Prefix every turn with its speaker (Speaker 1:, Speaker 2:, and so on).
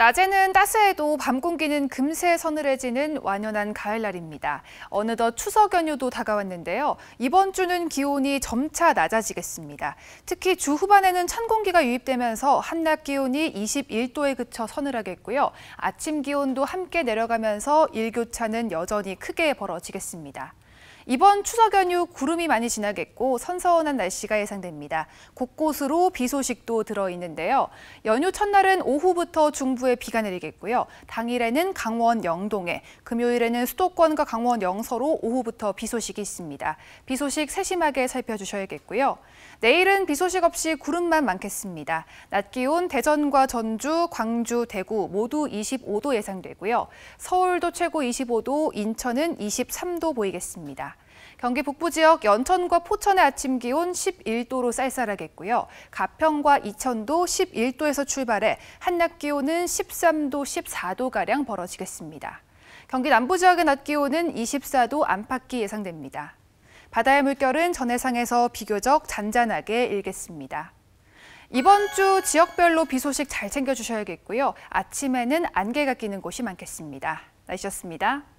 Speaker 1: 낮에는 따스해도 밤 공기는 금세 서늘해지는 완연한 가을날입니다. 어느덧 추석 연휴도 다가왔는데요. 이번 주는 기온이 점차 낮아지겠습니다. 특히 주 후반에는 찬 공기가 유입되면서 한낮 기온이 21도에 그쳐 서늘하겠고요. 아침 기온도 함께 내려가면서 일교차는 여전히 크게 벌어지겠습니다. 이번 추석 연휴 구름이 많이 지나겠고 선선한 날씨가 예상됩니다. 곳곳으로 비 소식도 들어있는데요. 연휴 첫날은 오후부터 중부에 비가 내리겠고요. 당일에는 강원 영동에, 금요일에는 수도권과 강원 영서로 오후부터 비 소식이 있습니다. 비 소식 세심하게 살펴주셔야겠고요. 내일은 비 소식 없이 구름만 많겠습니다. 낮 기온 대전과 전주, 광주, 대구 모두 25도 예상되고요. 서울도 최고 25도, 인천은 23도 보이겠습니다. 경기 북부 지역 연천과 포천의 아침 기온 11도로 쌀쌀하겠고요. 가평과 이천도 11도에서 출발해 한낮 기온은 13도, 14도가량 벌어지겠습니다. 경기 남부 지역의 낮 기온은 24도 안팎이 예상됩니다. 바다의 물결은 전해상에서 비교적 잔잔하게 일겠습니다. 이번 주 지역별로 비 소식 잘 챙겨주셔야겠고요. 아침에는 안개가 끼는 곳이 많겠습니다. 날씨였습니다.